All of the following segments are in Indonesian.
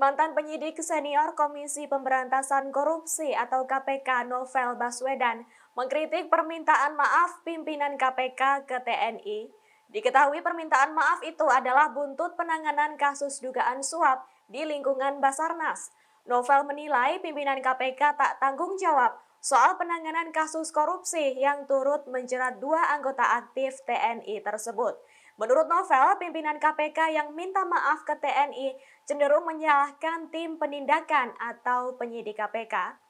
Mantan penyidik senior Komisi Pemberantasan Korupsi atau KPK Novel Baswedan mengkritik permintaan maaf pimpinan KPK ke TNI. Diketahui permintaan maaf itu adalah buntut penanganan kasus dugaan suap di lingkungan Basarnas. Novel menilai pimpinan KPK tak tanggung jawab soal penanganan kasus korupsi yang turut menjerat dua anggota aktif TNI tersebut. Menurut Novel, pimpinan KPK yang minta maaf ke TNI cenderung menyalahkan tim penindakan atau penyidik KPK.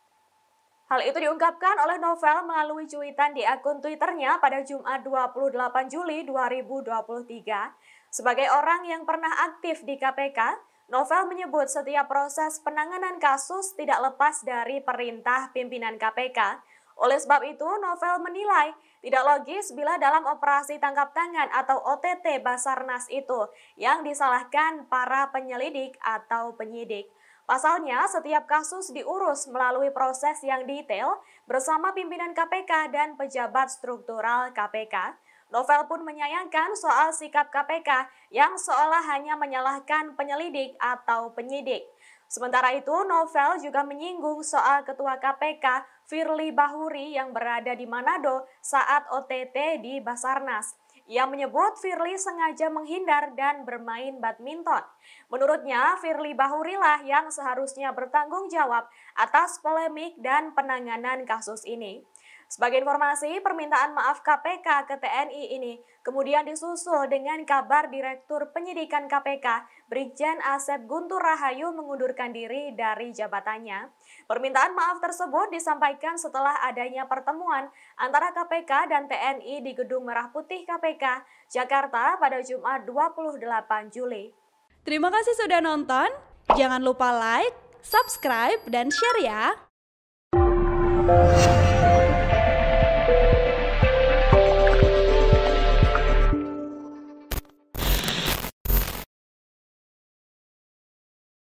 Hal itu diungkapkan oleh Novel melalui cuitan di akun Twitternya pada Jumat 28 Juli 2023. Sebagai orang yang pernah aktif di KPK, Novel menyebut setiap proses penanganan kasus tidak lepas dari perintah pimpinan KPK oleh sebab itu, Novel menilai tidak logis bila dalam operasi tangkap tangan atau OTT Basarnas itu yang disalahkan para penyelidik atau penyidik. Pasalnya, setiap kasus diurus melalui proses yang detail bersama pimpinan KPK dan pejabat struktural KPK. Novel pun menyayangkan soal sikap KPK yang seolah hanya menyalahkan penyelidik atau penyidik. Sementara itu, Novel juga menyinggung soal Ketua KPK Firly Bahuri yang berada di Manado saat OTT di Basarnas. Ia menyebut Firly sengaja menghindar dan bermain badminton. Menurutnya, Firly Bahuri lah yang seharusnya bertanggung jawab atas polemik dan penanganan kasus ini. Sebagai informasi, permintaan maaf KPK ke TNI ini kemudian disusul dengan kabar Direktur Penyidikan KPK Brigjen Asep Guntur Rahayu mengundurkan diri dari jabatannya. Permintaan maaf tersebut disampaikan setelah adanya pertemuan antara KPK dan TNI di Gedung Merah Putih KPK, Jakarta pada Jumat 28 Juli. Terima kasih sudah nonton. Jangan lupa like, subscribe, dan share ya.